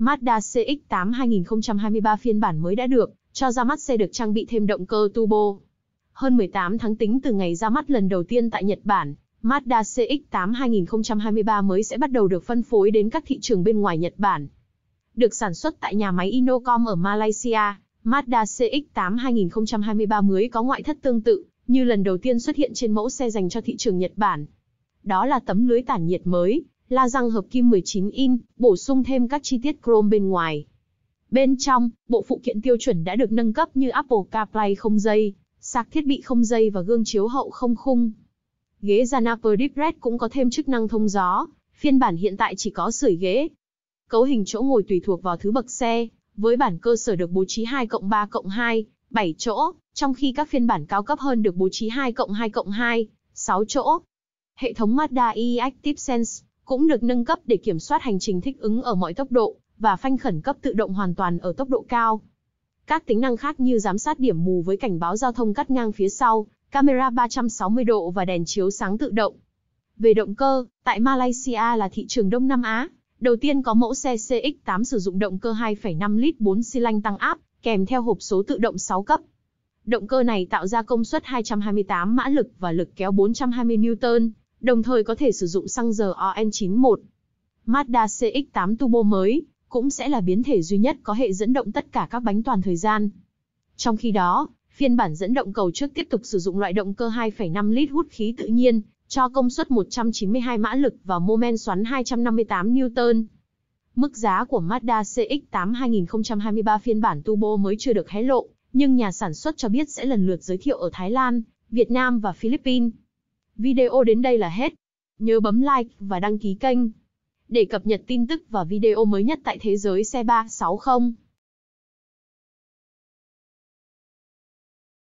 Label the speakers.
Speaker 1: Mazda CX-8 2023 phiên bản mới đã được cho ra mắt xe được trang bị thêm động cơ turbo. Hơn 18 tháng tính từ ngày ra mắt lần đầu tiên tại Nhật Bản, Mazda CX-8 2023 mới sẽ bắt đầu được phân phối đến các thị trường bên ngoài Nhật Bản. Được sản xuất tại nhà máy Inocom ở Malaysia, Mazda CX-8 2023 mới có ngoại thất tương tự như lần đầu tiên xuất hiện trên mẫu xe dành cho thị trường Nhật Bản. Đó là tấm lưới tản nhiệt mới, la răng hợp kim 19 in, bổ sung thêm các chi tiết chrome bên ngoài. Bên trong, bộ phụ kiện tiêu chuẩn đã được nâng cấp như Apple CarPlay không dây, sạc thiết bị không dây và gương chiếu hậu không khung. Ghế Janaper Deep Red cũng có thêm chức năng thông gió, phiên bản hiện tại chỉ có sưởi ghế. Cấu hình chỗ ngồi tùy thuộc vào thứ bậc xe, với bản cơ sở được bố trí 2 cộng 3 cộng 2, 7 chỗ, trong khi các phiên bản cao cấp hơn được bố trí 2 cộng 2 cộng 2, 6 chỗ. Hệ thống Mazda e-Active Sense cũng được nâng cấp để kiểm soát hành trình thích ứng ở mọi tốc độ và phanh khẩn cấp tự động hoàn toàn ở tốc độ cao. Các tính năng khác như giám sát điểm mù với cảnh báo giao thông cắt ngang phía sau, camera 360 độ và đèn chiếu sáng tự động. Về động cơ, tại Malaysia là thị trường Đông Nam Á, đầu tiên có mẫu xe CX8 sử dụng động cơ 2,5 lít 4 xi lanh tăng áp, kèm theo hộp số tự động 6 cấp. Động cơ này tạo ra công suất 228 mã lực và lực kéo 420 Newton, đồng thời có thể sử dụng xăng dầu RN91. Mazda CX-8 Turbo mới, cũng sẽ là biến thể duy nhất có hệ dẫn động tất cả các bánh toàn thời gian. Trong khi đó, phiên bản dẫn động cầu trước tiếp tục sử dụng loại động cơ 2,5 lít hút khí tự nhiên, cho công suất 192 mã lực và mô men xoắn 258 Newton. Mức giá của Mazda CX-8 2023 phiên bản turbo mới chưa được hé lộ, nhưng nhà sản xuất cho biết sẽ lần lượt giới thiệu ở Thái Lan, Việt Nam và Philippines. Video đến đây là hết. Nhớ bấm like và đăng ký kênh để cập nhật tin tức và video mới nhất tại thế giới xe 360.